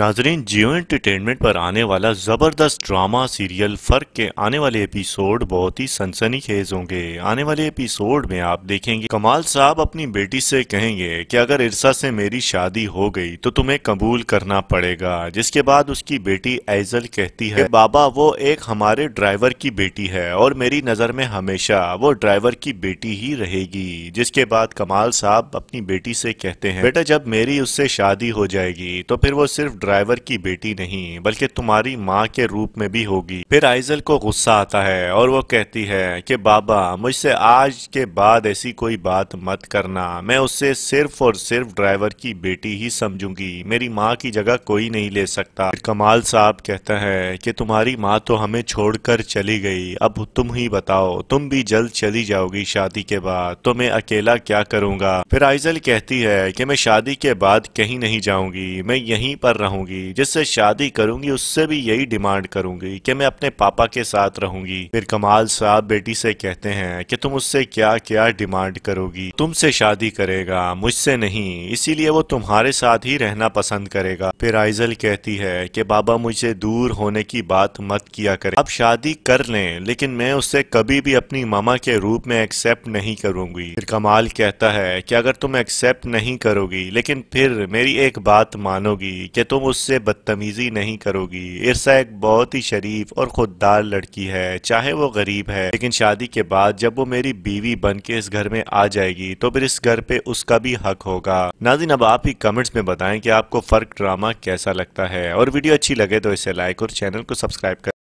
नाजरीन जियो एंटरटेनमेंट पर आने वाला ज़बरदस्त ड्रामा सीरियल फ़र्क के आने वाले एपिसोड बहुत ही सनसनी खेज होंगे आने वाले एपिसोड में आप देखेंगे कमाल साहब अपनी बेटी से कहेंगे कि अगर इरसा से मेरी शादी हो गई तो तुम्हें कबूल करना पड़ेगा जिसके बाद उसकी बेटी एजल कहती है बाबा वो एक हमारे ड्राइवर की बेटी है और मेरी नज़र में हमेशा वो ड्राइवर की बेटी ही रहेगी जिसके बाद कमाल साहब अपनी बेटी से कहते हैं बेटा जब मेरी उससे शादी हो जाएगी तो फिर वो सिर्फ ड्राइवर की बेटी नहीं बल्कि तुम्हारी माँ के रूप में भी होगी फिर आइजल को गुस्सा आता है और वो कहती है कि बाबा मुझसे आज के बाद ऐसी कोई बात मत करना मैं उससे सिर्फ और सिर्फ ड्राइवर की बेटी ही समझूंगी मेरी माँ की जगह कोई नहीं ले सकता कमाल साहब कहता है कि तुम्हारी माँ तो हमें छोड़कर चली गई अब तुम ही बताओ तुम भी जल्द चली जाओगी शादी के बाद तो मैं अकेला क्या करूँगा फिर आइजल कहती है कि मैं शादी के बाद कहीं नहीं जाऊंगी मैं यहीं पर रहूँ चाहूंगी जिससे शादी करूंगी उससे भी यही डिमांड करूंगी कि मैं अपने पापा के साथ रहूंगी फिर कमाल साहब बेटी से कहते हैं कि तुम उससे क्या क्या डिमांड करोगी तुमसे शादी करेगा मुझसे नहीं इसीलिए वो तुम्हारे साथ ही रहना पसंद करेगा फिर आइजल कहती है की बाबा मुझे दूर होने की बात मत किया करे अब शादी कर ले लेकिन मैं उससे कभी भी अपनी मामा के रूप में एक्सेप्ट नहीं करूंगी फिर कमाल कहता है कि अगर तुम एक्सेप्ट नहीं करोगी लेकिन फिर मेरी एक बात मानोगी कि तुम तुम उससे बदतमीज़ी नहीं करोगी इरसा एक बहुत ही शरीफ और खुददार लड़की है चाहे वो गरीब है लेकिन शादी के बाद जब वो मेरी बीवी बन के इस घर में आ जाएगी तो फिर इस घर पे उसका भी हक होगा नाजिन अब आप ही कमेंट्स में बताएं कि आपको फ़र्क ड्रामा कैसा लगता है और वीडियो अच्छी लगे तो इसे लाइक और चैनल को सब्सक्राइब करें